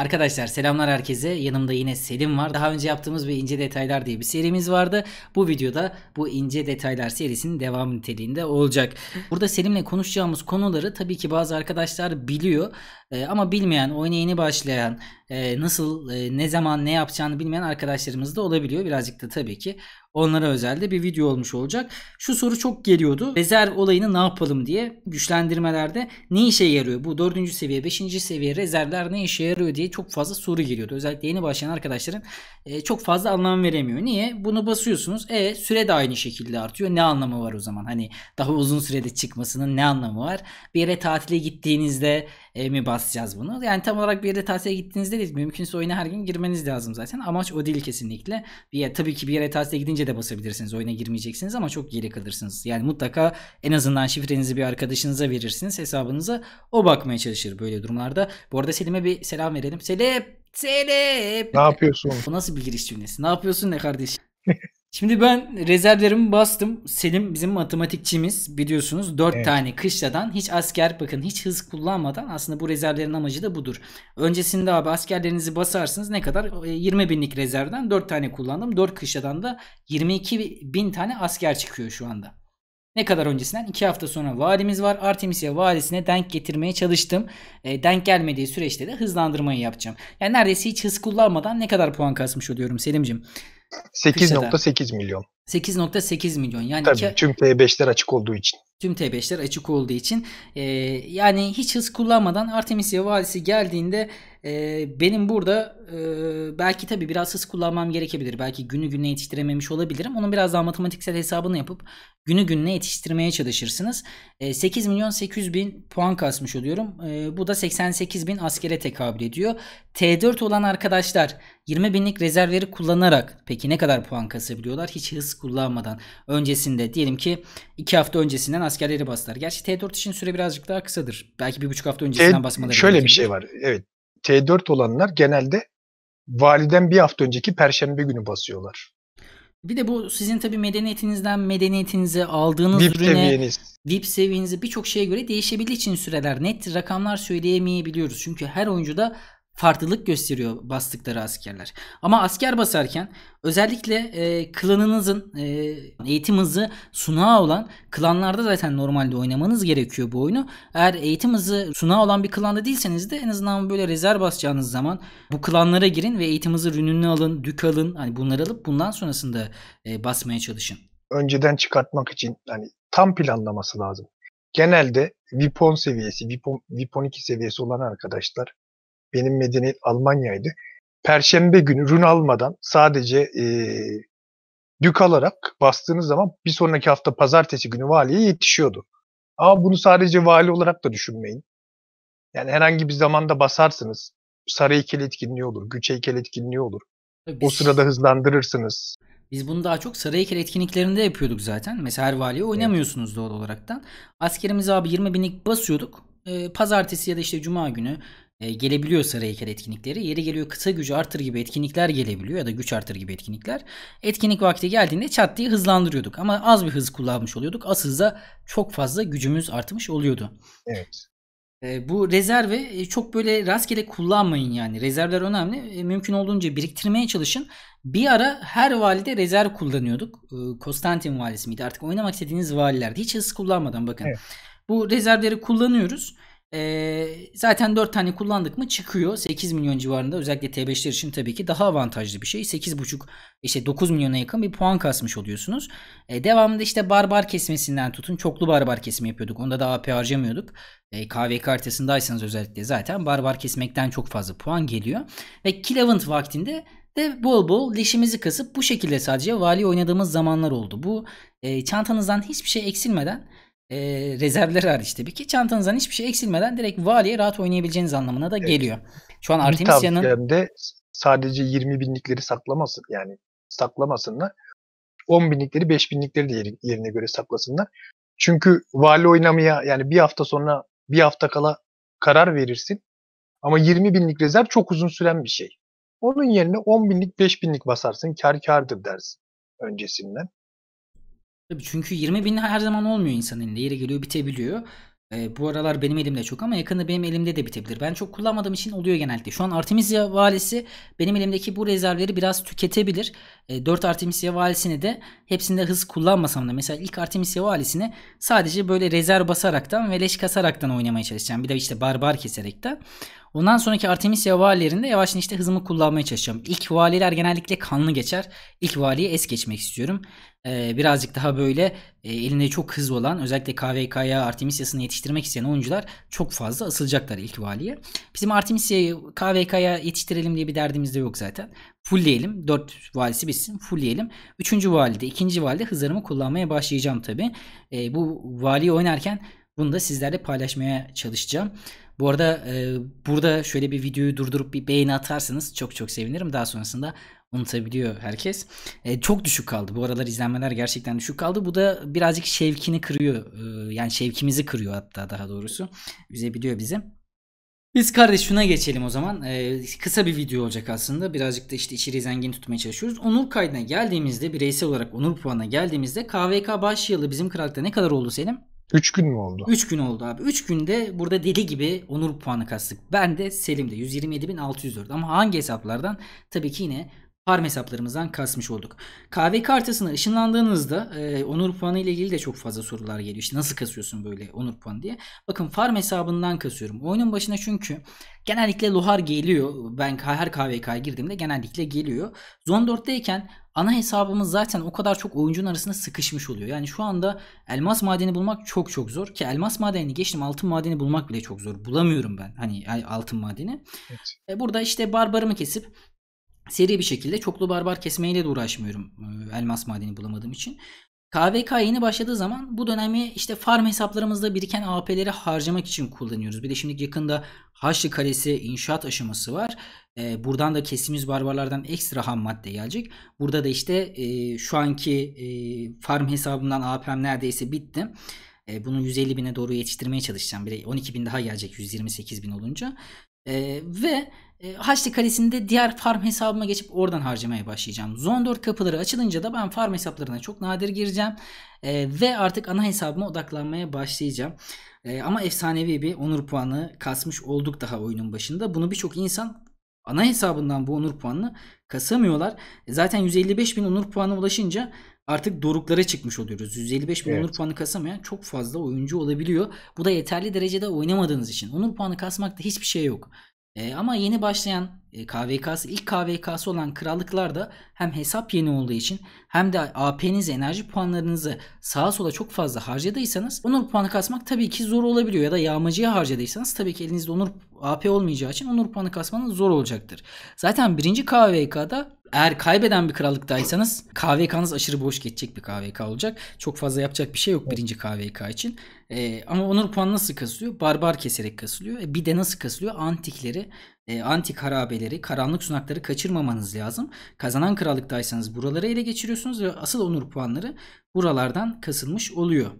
Arkadaşlar selamlar herkese. Yanımda yine Selim var. Daha önce yaptığımız bir ince detaylar diye bir serimiz vardı. Bu videoda bu ince detaylar serisinin devam niteliğinde olacak. Burada Selim'le konuşacağımız konuları tabii ki bazı arkadaşlar biliyor. Ee, ama bilmeyen, oyuna yeni başlayan, e, nasıl, e, ne zaman ne yapacağını bilmeyen arkadaşlarımız da olabiliyor. Birazcık da tabii ki Onlara özel de bir video olmuş olacak. Şu soru çok geliyordu. Rezerv olayını ne yapalım diye güçlendirmelerde ne işe yarıyor? Bu 4. seviye, 5. seviye rezervler ne işe yarıyor diye çok fazla soru geliyordu. Özellikle yeni başlayan arkadaşların e, çok fazla anlam veremiyor. Niye? Bunu basıyorsunuz. E süre de aynı şekilde artıyor. Ne anlamı var o zaman? Hani daha uzun sürede çıkmasının ne anlamı var? Bir yere tatile gittiğinizde e, mi basacağız bunu? Yani tam olarak bir yere tatile gittiğinizde değil. Mümkünse oyuna her gün girmeniz lazım zaten. Amaç o değil kesinlikle. Bir, tabii ki bir yere tatile gidince de basabilirsiniz. Oyuna girmeyeceksiniz ama çok geri kalırsınız. Yani mutlaka en azından şifrenizi bir arkadaşınıza verirsiniz. Hesabınıza o bakmaya çalışır böyle durumlarda. Bu arada Selim'e bir selam verelim. Selim! Selim! Ne yapıyorsun? Bu nasıl bir giriş cümlesi? Ne yapıyorsun ne kardeşim? Şimdi ben rezervlerimi bastım. Selim bizim matematikçimiz biliyorsunuz 4 evet. tane kışladan hiç asker bakın hiç hız kullanmadan aslında bu rezervlerin amacı da budur. Öncesinde abi askerlerinizi basarsınız ne kadar 20 e, binlik rezervden 4 tane kullandım. 4 kışladan da 22 bin tane asker çıkıyor şu anda. Ne kadar öncesinden? 2 hafta sonra vadimiz var. Artemisia vadisine denk getirmeye çalıştım. E, denk gelmediği süreçte de hızlandırmayı yapacağım. Yani neredeyse hiç hız kullanmadan ne kadar puan kasmış oluyorum Selim'cim. 8.8 milyon. 8.8 milyon. Yani Tabii iki... çünkü P5'ler açık olduğu için. Tüm T5'ler açık olduğu için e, yani hiç hız kullanmadan Artemisia valisi geldiğinde e, benim burada e, belki tabi biraz hız kullanmam gerekebilir. Belki günü gününe yetiştirememiş olabilirim. Onun biraz daha matematiksel hesabını yapıp günü gününe yetiştirmeye çalışırsınız. E, 8 milyon 800 bin puan kasmış oluyorum. E, bu da 88 bin askere tekabül ediyor. T4 olan arkadaşlar 20 binlik rezervleri kullanarak peki ne kadar puan kasabiliyorlar? Hiç hız kullanmadan. Öncesinde diyelim ki 2 hafta öncesinden askerleri bastılar. Gerçi T4 için süre birazcık daha kısadır. Belki bir buçuk hafta öncesinden T- basmaları Şöyle bir şey var. Evet. T4 olanlar genelde validen bir hafta önceki perşembe günü basıyorlar. Bir de bu sizin tabi medeniyetinizden medeniyetinize aldığınız dip ürüne, seviyeniz. vip seviyenize birçok şeye göre değişebildiği için süreler net rakamlar söyleyemeyebiliyoruz. Çünkü her oyuncuda farklılık gösteriyor bastıkları askerler. Ama asker basarken özellikle e, klanınızın e, eğitim hızı sunağı olan klanlarda zaten normalde oynamanız gerekiyor bu oyunu. Eğer eğitim hızı sunağı olan bir klanda değilseniz de en azından böyle rezerv basacağınız zaman bu klanlara girin ve eğitim hızı rününü alın, dük alın. Hani bunları alıp bundan sonrasında e, basmaya çalışın. Önceden çıkartmak için hani tam planlaması lazım genelde Vipon seviyesi, Vipon, Vipon 2 seviyesi olan arkadaşlar benim medeniyet Almanya'ydı. Perşembe günü rün almadan sadece e, dük alarak bastığınız zaman bir sonraki hafta pazartesi günü valiye yetişiyordu. Ama bunu sadece vali olarak da düşünmeyin. Yani herhangi bir zamanda basarsınız. Sarı heykel etkinliği olur, güç heykel etkinliği olur. biz, o sırada hızlandırırsınız. Biz bunu daha çok saray heykel etkinliklerinde yapıyorduk zaten. Mesela her valiye oynamıyorsunuz evet. doğal olaraktan. Askerimiz abi 20 binlik basıyorduk. Ee, pazartesi ya da işte cuma günü e, gelebiliyor sarı heykel etkinlikleri. Yeri geliyor kısa gücü artır gibi etkinlikler gelebiliyor ya da güç artır gibi etkinlikler. Etkinlik vakti geldiğinde çat diye hızlandırıyorduk ama az bir hız kullanmış oluyorduk. Az hızda çok fazla gücümüz artmış oluyordu. Evet. E, bu rezerve e, çok böyle rastgele kullanmayın yani. Rezervler önemli. mümkün olduğunca biriktirmeye çalışın. Bir ara her valide rezerv kullanıyorduk. E, Konstantin valisi miydi? Artık oynamak istediğiniz valilerde hiç hız kullanmadan bakın. Evet. Bu rezervleri kullanıyoruz. E, zaten 4 tane kullandık mı çıkıyor. 8 milyon civarında özellikle T5'ler için tabii ki daha avantajlı bir şey. 8,5 işte 9 milyona yakın bir puan kasmış oluyorsunuz. E, devamında işte barbar kesmesinden tutun. Çoklu barbar kesimi yapıyorduk. Onda daha AP harcamıyorduk. E, KVK haritasındaysanız özellikle zaten barbar kesmekten çok fazla puan geliyor. Ve Kilavant vaktinde de bol bol leşimizi kasıp bu şekilde sadece vali oynadığımız zamanlar oldu. Bu e, çantanızdan hiçbir şey eksilmeden e, rezervler hariç tabii ki çantanızdan hiçbir şey eksilmeden direkt valiye rahat oynayabileceğiniz anlamına da geliyor. Evet. Şu an Artemisia'nın... de sadece 20 binlikleri saklamasın yani saklamasınlar. 10 binlikleri 5 binlikleri de yerine göre saklasınlar. Çünkü vali oynamaya yani bir hafta sonra bir hafta kala karar verirsin. Ama 20 binlik rezerv çok uzun süren bir şey. Onun yerine 10 binlik 5 binlik basarsın kar kardır dersin öncesinden. Tabii çünkü 20 bin her zaman olmuyor insanın elinde. Yeri geliyor bitebiliyor. E, bu aralar benim elimde çok ama yakında benim elimde de bitebilir. Ben çok kullanmadığım için oluyor genelde. Şu an Artemisia valisi benim elimdeki bu rezervleri biraz tüketebilir. E, ee, 4 Artemisia valisini de hepsinde hız kullanmasam da mesela ilk Artemisia valisini sadece böyle rezerv basaraktan ve leş kasaraktan oynamaya çalışacağım. Bir de işte barbar keserekten. Ondan sonraki Artemisia valilerinde yavaş işte hızımı kullanmaya çalışacağım. İlk valiler genellikle kanlı geçer. İlk valiyi es geçmek istiyorum birazcık daha böyle e, eline çok hızlı olan özellikle KVK'ya Artemisia'sını yetiştirmek isteyen oyuncular çok fazla asılacaklar ilk valiye. Bizim Artemisia'yı KVK'ya yetiştirelim diye bir derdimiz de yok zaten. Fullleyelim. 4 valisi bitsin. Fullleyelim. 3. valide, 2. valide hızlarımı kullanmaya başlayacağım tabi. bu valiyi oynarken bunu da sizlerle paylaşmaya çalışacağım. Bu arada e, burada şöyle bir videoyu durdurup bir beğeni atarsanız çok çok sevinirim. Daha sonrasında unutabiliyor herkes. E, çok düşük kaldı. Bu aralar izlenmeler gerçekten düşük kaldı. Bu da birazcık şevkini kırıyor. E, yani şevkimizi kırıyor hatta daha doğrusu. Üzebiliyor bizi. Biz kardeş şuna geçelim o zaman. Ee, kısa bir video olacak aslında. Birazcık da işte içeriği zengin tutmaya çalışıyoruz. Onur kaydına geldiğimizde bireysel olarak onur puanına geldiğimizde KVK baş yılı bizim krallıkta ne kadar oldu Selim? 3 gün mü oldu? 3 gün oldu abi. 3 günde burada deli gibi onur puanı kastık. Ben de Selim de 127.604 ama hangi hesaplardan? Tabii ki yine harm hesaplarımızdan kasmış olduk. KVK artısına ışınlandığınızda e, onur puanı ile ilgili de çok fazla sorular geliyor. İşte nasıl kasıyorsun böyle onur puanı diye. Bakın farm hesabından kasıyorum. Oyunun başına çünkü genellikle lohar geliyor. Ben her KVK'ya girdiğimde genellikle geliyor. Zon 4'teyken ana hesabımız zaten o kadar çok oyuncunun arasında sıkışmış oluyor. Yani şu anda elmas madeni bulmak çok çok zor ki elmas madenini geçtim altın madeni bulmak bile çok zor. Bulamıyorum ben hani altın madeni. Evet. E burada işte barbarımı kesip seri bir şekilde çoklu barbar kesmeyle de uğraşmıyorum e, elmas madeni bulamadığım için. KVK yeni başladığı zaman bu dönemi işte farm hesaplarımızda biriken AP'leri harcamak için kullanıyoruz. Bir de şimdi yakında Haçlı Kalesi inşaat aşaması var. Ee, buradan da kesimiz barbarlardan ekstra ham madde gelecek. Burada da işte e, şu anki e, farm hesabımdan AP'm neredeyse bitti. E, bunu 150 bine doğru yetiştirmeye çalışacağım. Bir de 12 bin daha gelecek 128 bin olunca. E, ve ee, Haçlı Kalesi'nde diğer farm hesabıma geçip oradan harcamaya başlayacağım. Zon 4 kapıları açılınca da ben farm hesaplarına çok nadir gireceğim. E, ve artık ana hesabıma odaklanmaya başlayacağım. E, ama efsanevi bir onur puanı kasmış olduk daha oyunun başında. Bunu birçok insan ana hesabından bu onur puanını kasamıyorlar. E, zaten 155 bin onur puanı ulaşınca artık doruklara çıkmış oluyoruz. 155 bin evet. onur puanı kasamayan çok fazla oyuncu olabiliyor. Bu da yeterli derecede oynamadığınız için. Onur puanı kasmakta hiçbir şey yok. E, ama yeni başlayan e, KVK'sı ilk KVK'sı olan krallıklar da hem hesap yeni olduğu için hem de AP'niz enerji puanlarınızı sağa sola çok fazla harcadıysanız onur puanı kasmak tabii ki zor olabiliyor ya da yağmacıya harcadıysanız tabii ki elinizde onur AP olmayacağı için onur puanı kasmanız zor olacaktır. Zaten birinci KVK'da eğer kaybeden bir krallıktaysanız KVK'nız aşırı boş geçecek bir KVK olacak. Çok fazla yapacak bir şey yok birinci KVK için. E, ama onur puanı nasıl kasılıyor? Barbar keserek kasılıyor. E, bir de nasıl kasılıyor? Antikleri, e, antik harabeleri, karanlık sunakları kaçırmamanız lazım. Kazanan krallıktaysanız buraları ele geçiriyorsunuz ve asıl onur puanları buralardan kasılmış oluyor.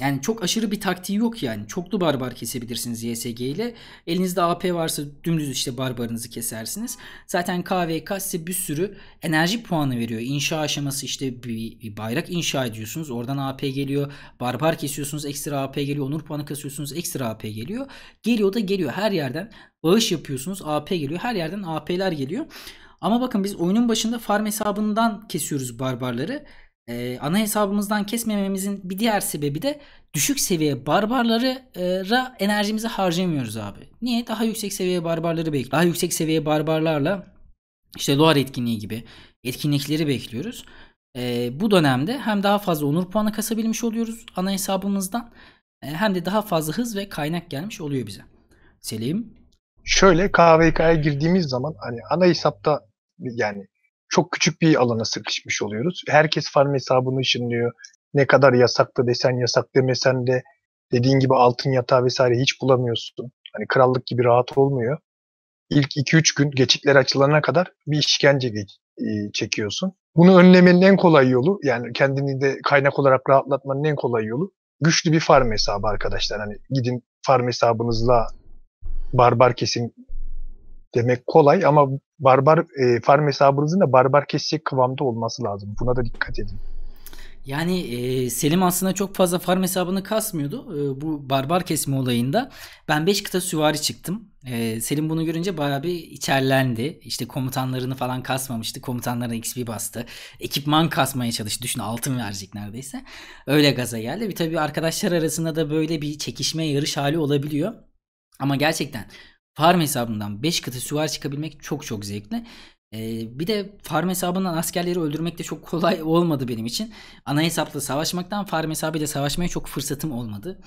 Yani çok aşırı bir taktiği yok yani. Çoklu barbar kesebilirsiniz YSG ile. Elinizde AP varsa dümdüz işte barbarınızı kesersiniz. Zaten KVK size bir sürü enerji puanı veriyor. İnşa aşaması işte bir bayrak inşa ediyorsunuz. Oradan AP geliyor. Barbar kesiyorsunuz ekstra AP geliyor. Onur puanı kasıyorsunuz ekstra AP geliyor. Geliyor da geliyor her yerden. Bağış yapıyorsunuz AP geliyor. Her yerden AP'ler geliyor. Ama bakın biz oyunun başında farm hesabından kesiyoruz barbarları e, ana hesabımızdan kesmememizin bir diğer sebebi de düşük seviye barbarlara enerjimizi harcamıyoruz abi. Niye? Daha yüksek seviye barbarları bekliyoruz. Daha yüksek seviye barbarlarla işte Loar etkinliği gibi etkinlikleri bekliyoruz. E, bu dönemde hem daha fazla onur puanı kasabilmiş oluyoruz ana hesabımızdan e, hem de daha fazla hız ve kaynak gelmiş oluyor bize. Selim? Şöyle KVK'ya girdiğimiz zaman hani ana hesapta yani çok küçük bir alana sıkışmış oluyoruz. Herkes farm hesabını ışınlıyor. Ne kadar yasaklı desen yasak demesen de dediğin gibi altın yatağı vesaire hiç bulamıyorsun. Hani krallık gibi rahat olmuyor. İlk 2-3 gün geçitler açılana kadar bir işkence e, çekiyorsun. Bunu önlemenin en kolay yolu yani kendini de kaynak olarak rahatlatmanın en kolay yolu güçlü bir farm hesabı arkadaşlar. Hani gidin farm hesabınızla barbar kesin demek kolay ama barbar e, farm hesabınızın da barbar kesecek kıvamda olması lazım. Buna da dikkat edin. Yani e, Selim aslında çok fazla farm hesabını kasmıyordu e, bu barbar kesme olayında. Ben 5 kıta süvari çıktım. E, Selim bunu görünce bayağı bir içerlendi. İşte komutanlarını falan kasmamıştı. Komutanlarına XP bastı. Ekipman kasmaya çalıştı. Düşün altın verecek neredeyse. Öyle gaza geldi. Bir tabii arkadaşlar arasında da böyle bir çekişme yarış hali olabiliyor. Ama gerçekten farm hesabından 5 katı süvari çıkabilmek çok çok zevkli. Ee, bir de farm hesabından askerleri öldürmek de çok kolay olmadı benim için. Ana hesapla savaşmaktan farm hesabıyla savaşmaya çok fırsatım olmadı.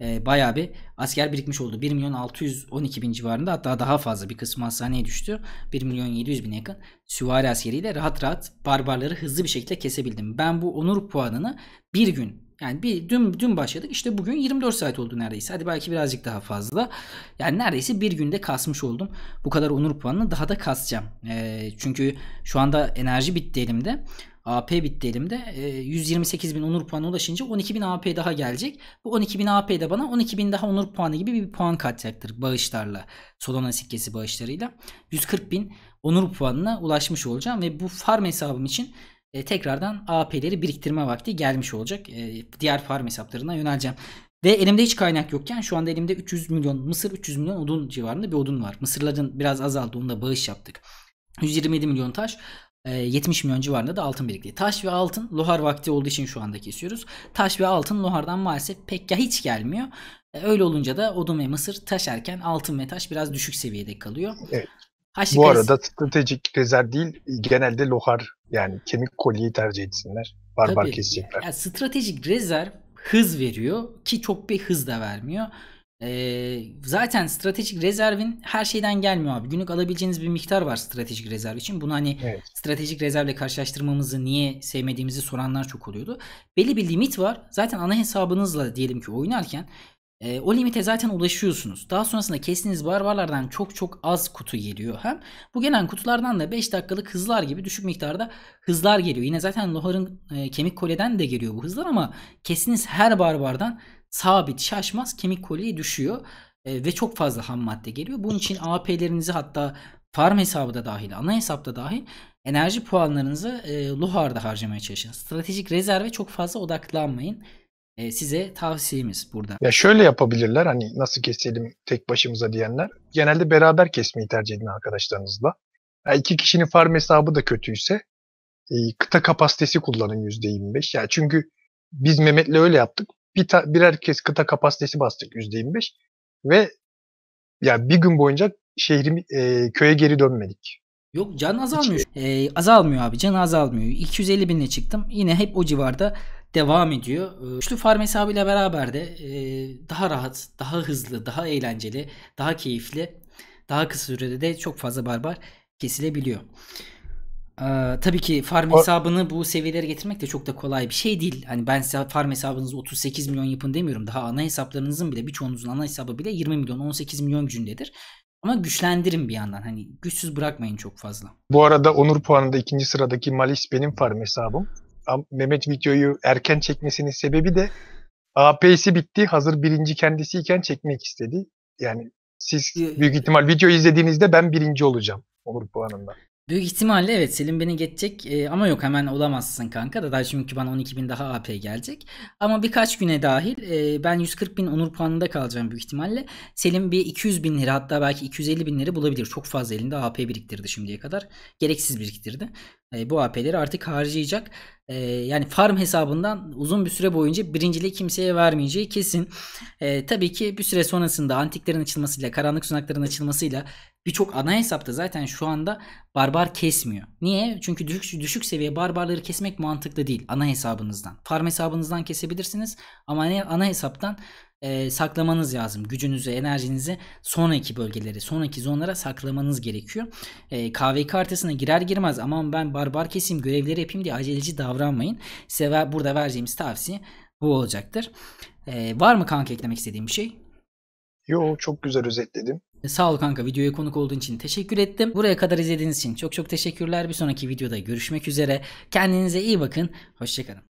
Ee, bayağı bir asker birikmiş oldu. 1 milyon 612 bin civarında hatta daha fazla bir kısmı hastaneye düştü. 1 milyon 700 bin yakın süvari askeriyle rahat rahat barbarları hızlı bir şekilde kesebildim. Ben bu onur puanını bir gün yani bir dün dün başladık işte bugün 24 saat oldu neredeyse. Hadi belki birazcık daha fazla. Yani neredeyse bir günde kasmış oldum. Bu kadar onur puanını daha da kasacağım. E, çünkü şu anda enerji bitti elimde. AP bitti elimde. E, ee, 128 bin onur puanı ulaşınca 12 bin AP daha gelecek. Bu 12 bin AP de bana 12 bin daha onur puanı gibi bir puan katacaktır bağışlarla. Solana sikkesi bağışlarıyla. 140 bin onur puanına ulaşmış olacağım ve bu farm hesabım için e, tekrardan AP'leri biriktirme vakti gelmiş olacak. E, diğer farm hesaplarına yöneleceğim. Ve elimde hiç kaynak yokken şu anda elimde 300 milyon mısır 300 milyon odun civarında bir odun var. Mısırların biraz azaldı onu da bağış yaptık. 127 milyon taş 70 e, milyon civarında da altın birikti. Taş ve altın lohar vakti olduğu için şu anda kesiyoruz. Taş ve altın lohardan maalesef pek ya hiç gelmiyor. E, öyle olunca da odun ve mısır taşerken altın ve taş biraz düşük seviyede kalıyor. Evet. Haşik Bu arada stratejik rezerv değil genelde lohar yani kemik kolyeyi tercih etsinler. Barbar Tabii, kesecekler. Yani stratejik rezerv hız veriyor ki çok bir hız da vermiyor. Ee, zaten stratejik rezervin her şeyden gelmiyor abi. Günlük alabileceğiniz bir miktar var stratejik rezerv için. Bunu hani evet. stratejik rezervle karşılaştırmamızı niye sevmediğimizi soranlar çok oluyordu. Belli bir limit var. Zaten ana hesabınızla diyelim ki oynarken e, o limite zaten ulaşıyorsunuz. Daha sonrasında kestiğiniz barbarlardan çok çok az kutu geliyor hem. Bu gelen kutulardan da 5 dakikalık hızlar gibi düşük miktarda hızlar geliyor. Yine zaten Lohar'ın e, kemik koleden de geliyor bu hızlar ama kestiğiniz her barbardan sabit şaşmaz kemik koleyi düşüyor. E, ve çok fazla ham madde geliyor. Bunun için AP'lerinizi hatta farm hesabı da dahil, ana hesapta dahil enerji puanlarınızı e, Lohar'da harcamaya çalışın. Stratejik rezerve çok fazla odaklanmayın e, size tavsiyemiz burada. Ya şöyle yapabilirler hani nasıl keselim tek başımıza diyenler. Genelde beraber kesmeyi tercih edin arkadaşlarınızla. Yani iki kişinin farm hesabı da kötüyse e, kıta kapasitesi kullanın yüzde %25. Yani çünkü biz Mehmet'le öyle yaptık. Bir ta, birer kez kıta kapasitesi bastık yüzde %25 ve ya bir gün boyunca şehrim e, köye geri dönmedik. Yok can azalmıyor. Ee, azalmıyor abi can azalmıyor. 250 binle çıktım. Yine hep o civarda devam ediyor. Ee, üçlü farm hesabıyla beraber de e, daha rahat, daha hızlı, daha eğlenceli, daha keyifli, daha kısa sürede de çok fazla barbar kesilebiliyor. Ee, tabii ki farm hesabını bu seviyelere getirmek de çok da kolay bir şey değil. Hani ben size farm hesabınızı 38 milyon yapın demiyorum. Daha ana hesaplarınızın bile birçoğunuzun ana hesabı bile 20 milyon 18 milyon gücündedir. Ama güçlendirin bir yandan. Hani güçsüz bırakmayın çok fazla. Bu arada onur puanında ikinci sıradaki Malis benim farm hesabım. Mehmet videoyu erken çekmesinin sebebi de AP'si bitti. Hazır birinci kendisiyken çekmek istedi. Yani siz büyük ihtimal video izlediğinizde ben birinci olacağım onur puanında. Büyük ihtimalle evet Selim beni geçecek e, ama yok hemen olamazsın kanka da daha çünkü bana 12 bin daha AP gelecek. Ama birkaç güne dahil e, ben 140 bin onur puanında kalacağım büyük ihtimalle. Selim bir 200 bin lira hatta belki 250 bin lira bulabilir. Çok fazla elinde AP biriktirdi şimdiye kadar. Gereksiz biriktirdi. E, bu AP'leri artık harcayacak. Ee, yani farm hesabından uzun bir süre boyunca birinciliği kimseye vermeyeceği kesin. E, tabii ki bir süre sonrasında antiklerin açılmasıyla, karanlık sunakların açılmasıyla birçok ana hesapta zaten şu anda barbar kesmiyor. Niye? Çünkü düşük, düşük seviye barbarları kesmek mantıklı değil ana hesabınızdan. Farm hesabınızdan kesebilirsiniz ama ne ana hesaptan e, saklamanız lazım. Gücünüzü, enerjinizi sonraki bölgeleri, sonraki zonlara saklamanız gerekiyor. E, KVK haritasına girer girmez aman ben barbar keseyim, görevleri yapayım diye aceleci davranmayın. Size ver, burada vereceğimiz tavsiye bu olacaktır. E, var mı kanka eklemek istediğim bir şey? Yo çok güzel özetledim. E, sağ ol kanka videoya konuk olduğun için teşekkür ettim. Buraya kadar izlediğiniz için çok çok teşekkürler. Bir sonraki videoda görüşmek üzere. Kendinize iyi bakın. Hoşçakalın.